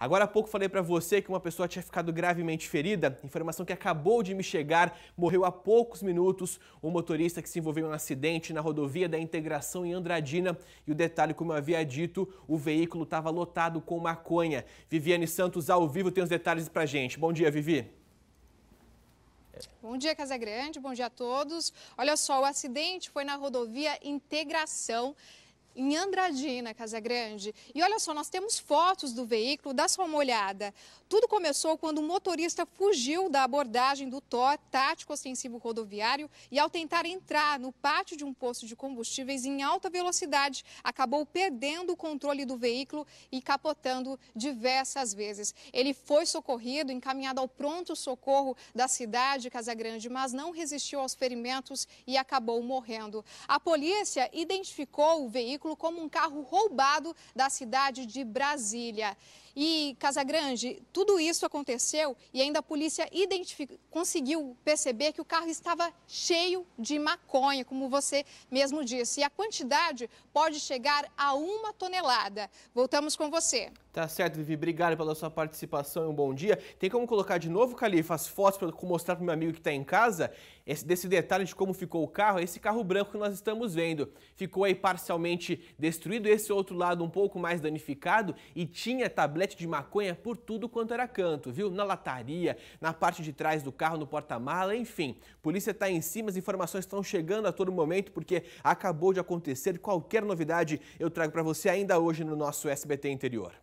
Agora há pouco falei para você que uma pessoa tinha ficado gravemente ferida. Informação que acabou de me chegar: morreu há poucos minutos um motorista que se envolveu em um acidente na rodovia da Integração em Andradina. E o detalhe, como eu havia dito, o veículo estava lotado com maconha. Viviane Santos, ao vivo, tem os detalhes para gente. Bom dia, Vivi. Bom dia, Casagrande. Bom dia a todos. Olha só, o acidente foi na rodovia Integração em Andradina, Casa Grande. E olha só, nós temos fotos do veículo, dá só uma olhada. Tudo começou quando o motorista fugiu da abordagem do TOR, Tático Ostensivo Rodoviário, e ao tentar entrar no pátio de um posto de combustíveis em alta velocidade, acabou perdendo o controle do veículo e capotando diversas vezes. Ele foi socorrido, encaminhado ao pronto-socorro da cidade, Casa Grande, mas não resistiu aos ferimentos e acabou morrendo. A polícia identificou o veículo veículo como um carro roubado da cidade de Brasília. E Casagrande, tudo isso aconteceu e ainda a polícia conseguiu perceber que o carro estava cheio de maconha, como você mesmo disse. E a quantidade pode chegar a uma tonelada. Voltamos com você. Tá certo, Vivi. Obrigado pela sua participação e um bom dia. Tem como colocar de novo, Califa, as fotos para mostrar para o meu amigo que está em casa? Esse, desse detalhe de como ficou o carro, esse carro branco que nós estamos vendo. Ficou aí parcialmente destruído, esse outro lado um pouco mais danificado e tinha tablete de maconha por tudo quanto era canto, viu? Na lataria, na parte de trás do carro, no porta-mala, enfim. Polícia está em cima, as informações estão chegando a todo momento porque acabou de acontecer. Qualquer novidade eu trago para você ainda hoje no nosso SBT Interior.